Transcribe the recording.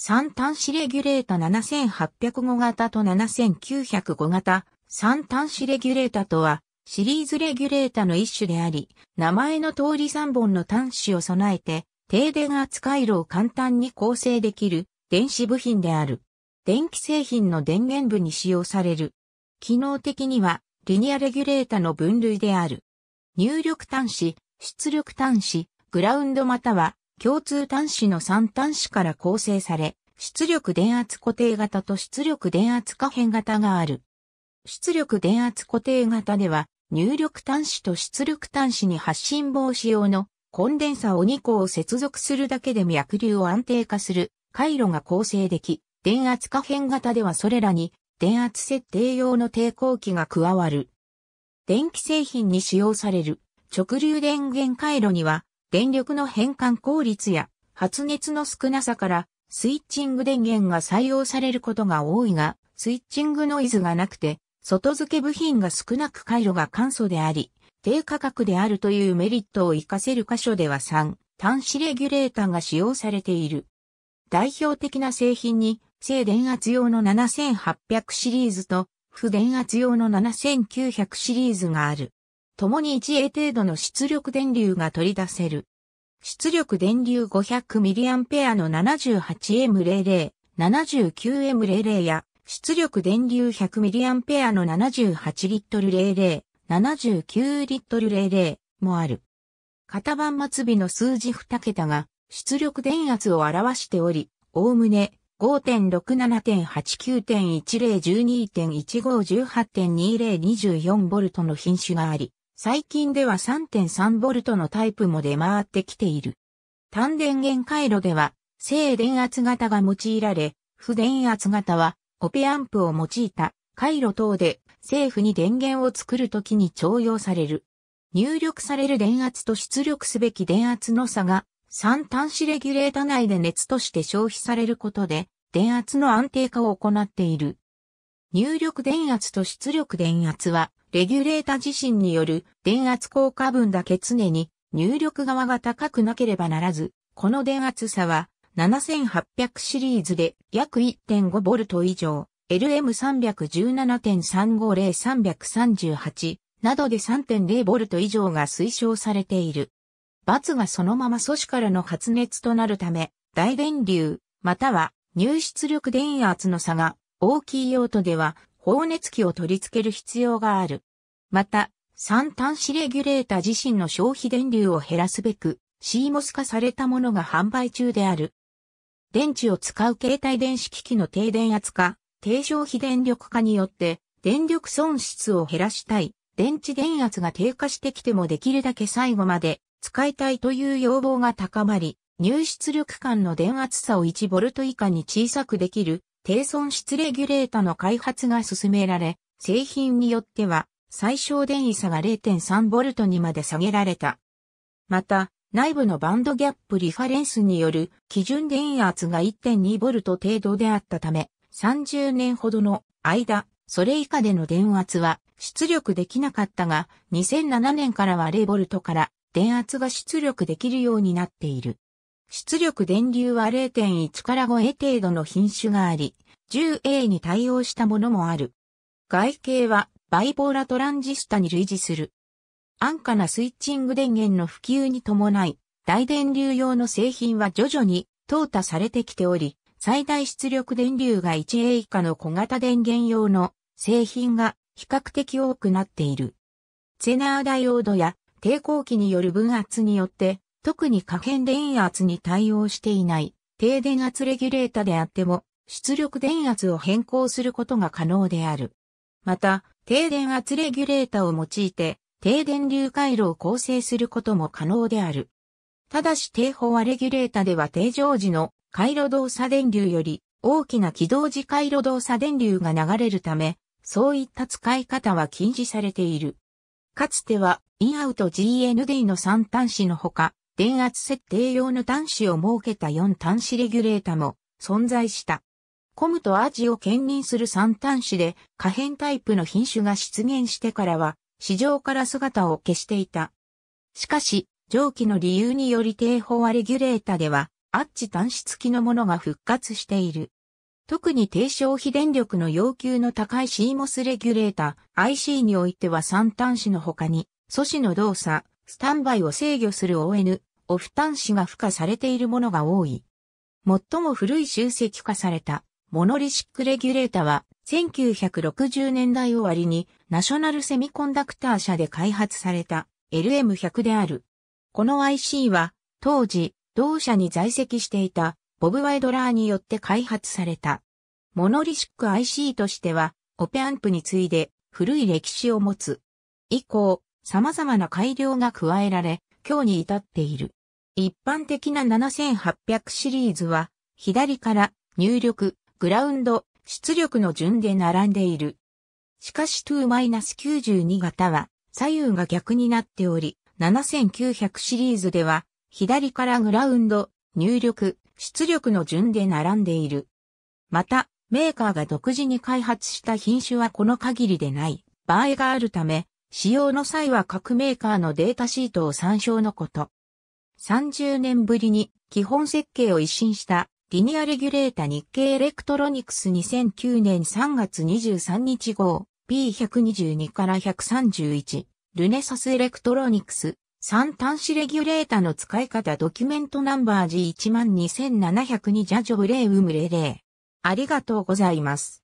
三端子レギュレータ7805型と7905型、三端子レギュレータとは、シリーズレギュレータの一種であり、名前の通り3本の端子を備えて、停電圧回路を簡単に構成できる電子部品である。電気製品の電源部に使用される。機能的には、リニアレギュレータの分類である。入力端子、出力端子、グラウンドまたは共通端子の3端子から構成され、出力電圧固定型と出力電圧可変型がある。出力電圧固定型では、入力端子と出力端子に発信防止用のコンデンサを2個を接続するだけで脈流を安定化する回路が構成でき、電圧可変型ではそれらに電圧設定用の抵抗器が加わる。電気製品に使用される直流電源回路には電力の変換効率や発熱の少なさからスイッチング電源が採用されることが多いが、スイッチングノイズがなくて、外付け部品が少なく回路が簡素であり、低価格であるというメリットを活かせる箇所では3、端子レギュレーターが使用されている。代表的な製品に、正電圧用の7800シリーズと、不電圧用の7900シリーズがある。共に 1A 程度の出力電流が取り出せる。出力電流 500mA の 78M00、79M00 や出力電流 100mA の 78L00、79L00 もある。型番末尾の数字2桁が出力電圧を表しており、おおむね 5.67.89.1012.1518.2024V の品種があり、最近では 3.3V のタイプも出回ってきている。単電源回路では、正電圧型が用いられ、不電圧型は、オペアンプを用いた回路等で政府に電源を作るときに徴用される。入力される電圧と出力すべき電圧の差が三端子レギュレータ内で熱として消費されることで電圧の安定化を行っている。入力電圧と出力電圧は、レギュレータ自身による電圧効果分だけ常に入力側が高くなければならず、この電圧差は7800シリーズで約 1.5V 以上、LM317.350-338 などで 3.0V 以上が推奨されている。バツがそのまま素子からの発熱となるため、大電流、または入出力電圧の差が大きい用途では放熱器を取り付ける必要がある。また、三端子レギュレータ自身の消費電流を減らすべく、CMOS 化されたものが販売中である。電池を使う携帯電子機器の低電圧化、低消費電力化によって、電力損失を減らしたい、電池電圧が低下してきてもできるだけ最後まで使いたいという要望が高まり、入出力間の電圧差を 1V 以下に小さくできる低損失レギュレータの開発が進められ、製品によっては最小電位差が 0.3V にまで下げられた。また、内部のバンドギャップリファレンスによる基準電圧が 1.2V 程度であったため、30年ほどの間、それ以下での電圧は出力できなかったが、2007年からは 0V から電圧が出力できるようになっている。出力電流は0.1から5 a 程度の品種があり、10A に対応したものもある。外形はバイポーラトランジスタに類似する。安価なスイッチング電源の普及に伴い、大電流用の製品は徐々に淘汰されてきており、最大出力電流が 1A 以下の小型電源用の製品が比較的多くなっている。ゼナーダイオードや抵抗器による分圧によって特に可変電圧に対応していない低電圧レギュレータであっても出力電圧を変更することが可能である。また、低電圧レギュレータを用いて低電流回路を構成することも可能である。ただし低飽和レギュレータでは定常時の回路動作電流より大きな起動時回路動作電流が流れるため、そういった使い方は禁止されている。かつては、インアウト GND の三端子のほか、電圧設定用の端子を設けた4端子レギュレータも存在した。コムとアジを兼任する3端子で可変タイプの品種が出現してからは市場から姿を消していた。しかし、上記の理由により低飽和レギュレータでは、アッチ端子付きのものが復活している。特に低消費電力の要求の高い CMOS レギュレータ、IC においては3端子の他に、素子の動作、スタンバイを制御する ON、オフ端子が付加されているものが多い。最も古い集積化されたモノリシックレギュレータは1960年代終わりにナショナルセミコンダクター社で開発された LM100 である。この IC は当時同社に在籍していたボブ・ワイドラーによって開発された。モノリシック IC としてはオペアンプに次いで古い歴史を持つ。以降、様々な改良が加えられ、今日に至っている。一般的な7800シリーズは、左から入力、グラウンド、出力の順で並んでいる。しかし2-92型は左右が逆になっており、7900シリーズでは左からグラウンド、入力、出力の順で並んでいる。また、メーカーが独自に開発した品種はこの限りでない場合があるため、使用の際は各メーカーのデータシートを参照のこと。30年ぶりに基本設計を一新したリニアレギュレータ日経エレクトロニクス2009年3月23日号 P122 から131ルネサスエレクトロニクス3端子レギュレータの使い方ドキュメントナンバー G12702 ジャジョブレウムレレありがとうございます。